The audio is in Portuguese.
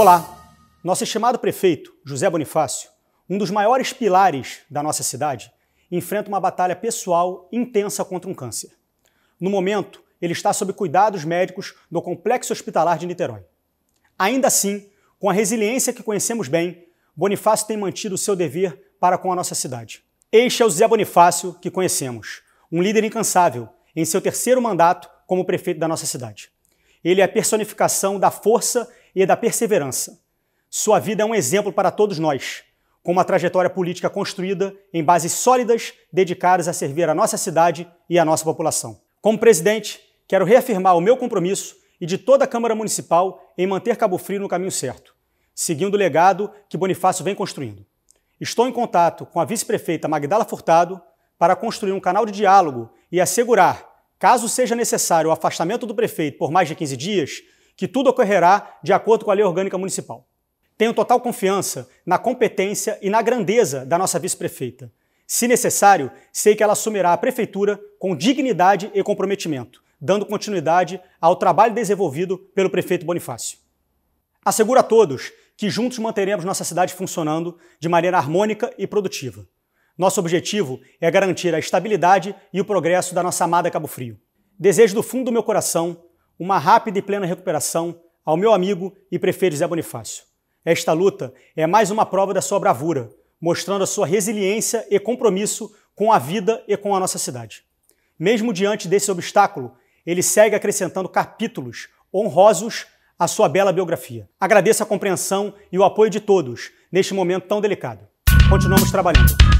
Olá! Nosso estimado prefeito, José Bonifácio, um dos maiores pilares da nossa cidade, enfrenta uma batalha pessoal intensa contra um câncer. No momento, ele está sob cuidados médicos no Complexo Hospitalar de Niterói. Ainda assim, com a resiliência que conhecemos bem, Bonifácio tem mantido o seu dever para com a nossa cidade. Este é o Zé Bonifácio que conhecemos, um líder incansável em seu terceiro mandato como prefeito da nossa cidade. Ele é a personificação da força e é da perseverança. Sua vida é um exemplo para todos nós, com uma trajetória política construída em bases sólidas dedicadas a servir a nossa cidade e a nossa população. Como presidente, quero reafirmar o meu compromisso e de toda a Câmara Municipal em manter Cabo Frio no caminho certo, seguindo o legado que Bonifácio vem construindo. Estou em contato com a vice-prefeita Magdala Furtado para construir um canal de diálogo e assegurar, caso seja necessário o afastamento do prefeito por mais de 15 dias, que tudo ocorrerá de acordo com a lei orgânica municipal. Tenho total confiança na competência e na grandeza da nossa vice-prefeita. Se necessário, sei que ela assumirá a prefeitura com dignidade e comprometimento, dando continuidade ao trabalho desenvolvido pelo prefeito Bonifácio. Asseguro a todos que juntos manteremos nossa cidade funcionando de maneira harmônica e produtiva. Nosso objetivo é garantir a estabilidade e o progresso da nossa amada Cabo Frio. Desejo do fundo do meu coração uma rápida e plena recuperação ao meu amigo e prefeito Zé Bonifácio. Esta luta é mais uma prova da sua bravura, mostrando a sua resiliência e compromisso com a vida e com a nossa cidade. Mesmo diante desse obstáculo, ele segue acrescentando capítulos honrosos à sua bela biografia. Agradeço a compreensão e o apoio de todos neste momento tão delicado. Continuamos trabalhando.